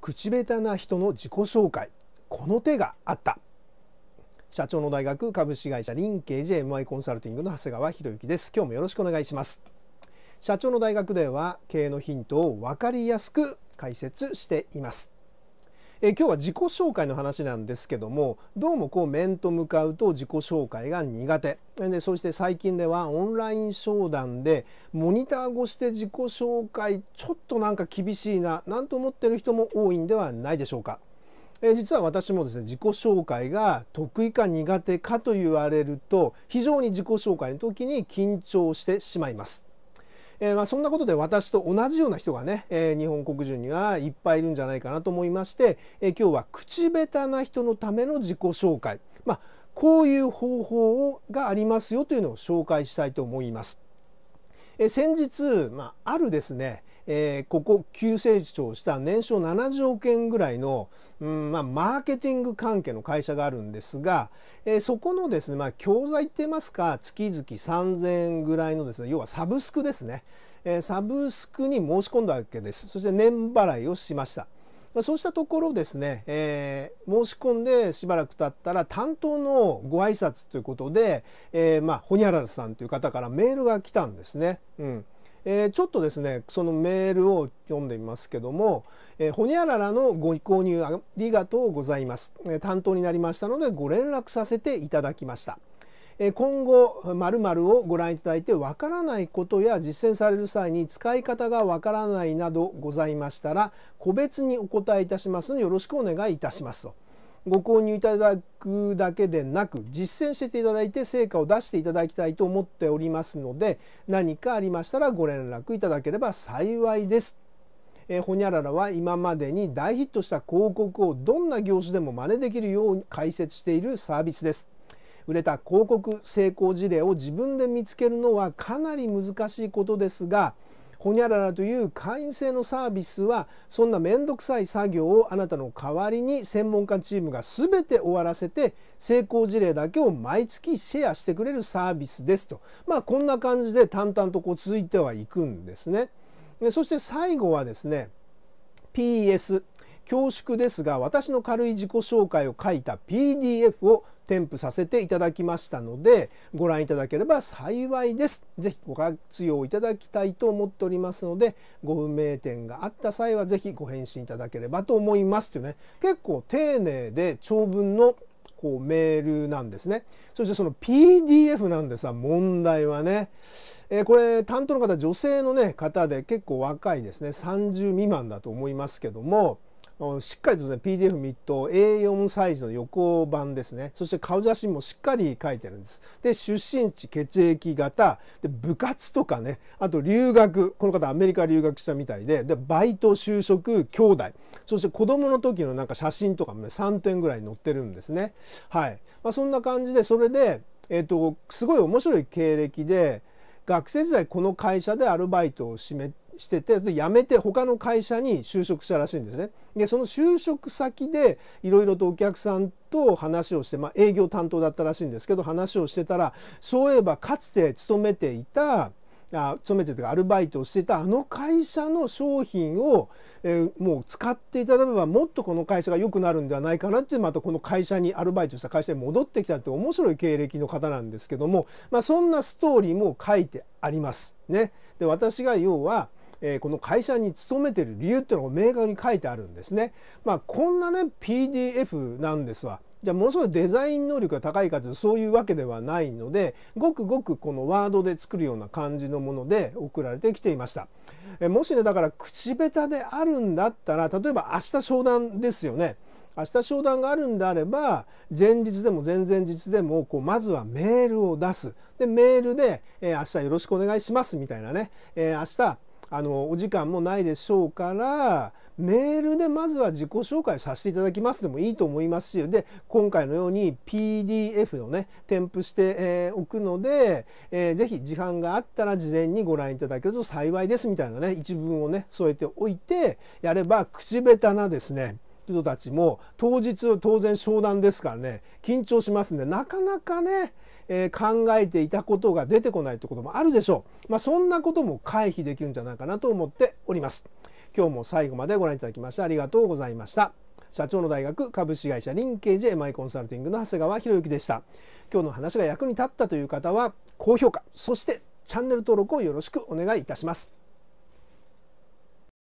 口下手な人の自己紹介この手があった社長の大学株式会社リンケージ MI コンサルティングの長谷川博之です今日もよろしくお願いします社長の大学では経営のヒントを分かりやすく解説していますえ今日は自己紹介の話なんですけどもどうもこう面と向かうと自己紹介が苦手でそして最近ではオンライン商談でモニター越して自己紹介ちょっとなんか厳しいななんて思ってる人も多いんではないでしょうか。え実は私もですね自己紹介が得意か苦手かと言われると非常に自己紹介の時に緊張してしまいます。えー、まあそんなことで私と同じような人がね、えー、日本国人にはいっぱいいるんじゃないかなと思いまして、えー、今日は口下手な人のための自己紹介、まあ、こういう方法がありますよというのを紹介したいと思います。え先日、まあ、あるですね、えー、ここ急成長した年商70億円ぐらいの、うんまあ、マーケティング関係の会社があるんですが、えー、そこのですね、まあ、教材って言いますか月々3000円ぐらいのですね要はサブスクですね、えー、サブスクに申し込んだわけですそして年払いをしました。そうしたところですね、えー、申し込んでしばらく経ったら担当のご挨拶ということで、えー、まあ、ホニャララさんという方からメールが来たんですね。うんえー、ちょっとですねそのメールを読んでみますけども「えー、ほにゃららのご購入ありがとうございます」えー、担当になりましたのでご連絡させていただきました。今後〇〇をご覧いただいてわからないことや実践される際に使い方がわからないなどございましたら個別にお答えいたしますのでよろしくお願いいたしますと。ご購入いただくだけでなく実践していただいて成果を出していただきたいと思っておりますので何かありましたらご連絡いただければ幸いです。えー、ほにゃららは今までに大ヒットした広告をどんな業種でも真似できるように解説しているサービスです。売れた広告成功事例を自分で見つけるのはかなり難しいことですがほにゃららという会員制のサービスはそんな面倒くさい作業をあなたの代わりに専門家チームが全て終わらせて成功事例だけを毎月シェアしてくれるサービスですとまあこんな感じで淡々とこう続いてはいくんですね。そして最後はですね PS 恐縮ですが私の軽い自己紹介を書いた PDF を添付させていただきましたのでご覧いただければ幸いです。ぜひご活用いただきたいと思っておりますのでご運命点があった際はぜひご返信いただければと思いますというね結構丁寧で長文のこうメールなんですね。そしてその PDF なんでさ問題はね、えー、これ担当の方女性の、ね、方で結構若いですね30未満だと思いますけどもしっかりとね PDF ミッド A4 サイズの横版ですねそして顔写真もしっかり書いてるんですで出身地血液型で部活とかねあと留学この方アメリカ留学したみたいででバイト就職兄弟そして子供の時のなんか写真とかもね3点ぐらい載ってるんですねはい、まあ、そんな感じでそれでえっ、ー、とすごい面白い経歴で学生時代この会社でアルバイトをしめしててで辞めて他の会社に就職したらしいんですね。でその就職先でいろいろとお客さんと話をして、まあ、営業担当だったらしいんですけど話をしてたらそういえばかつて勤めていたあ勤めてというかアルバイトをしていたあの会社の商品を、えー、もう使っていただければもっとこの会社が良くなるんではないかなってまたこの会社にアルバイトした会社に戻ってきたって面白い経歴の方なんですけども、まあ、そんなストーリーも書いてあります。ね、で私が要はえこの会社に勤めてる理由っていうのが明確に書いてあるんですね。まあ、こんなね PDF なんですわ。じゃあものすごいデザイン能力が高いかというとそういうわけではないのでごくごくこのワードで作るような感じのもので送られてきていましたえもしねだから口下手であるんだったら例えば明日商談ですよね明日商談があるんであれば前日でも前々日でもこうまずはメールを出すでメールで、え明日よろしくお願いします」みたいなね、えー、明日あのお時間もないでしょうからメールでまずは自己紹介させていただきますでもいいと思いますしで今回のように PDF をね添付して、えー、おくので、えー、ぜひ時間があったら事前にご覧いただけると幸いですみたいなね一文をね添えておいてやれば口下手なですね人たちも当日当然商談ですからね緊張しますんでなかなかね、えー、考えていたことが出てこないってこともあるでしょう、まあ、そんなことも回避できるんじゃないかなと思っております今日も最後までご覧いただきましてありがとうございました社長の大学株式会社リンケージ MI コンサルティングの長谷川博之でした今日の話が役に立ったという方は高評価そしてチャンネル登録をよろしくお願いいたします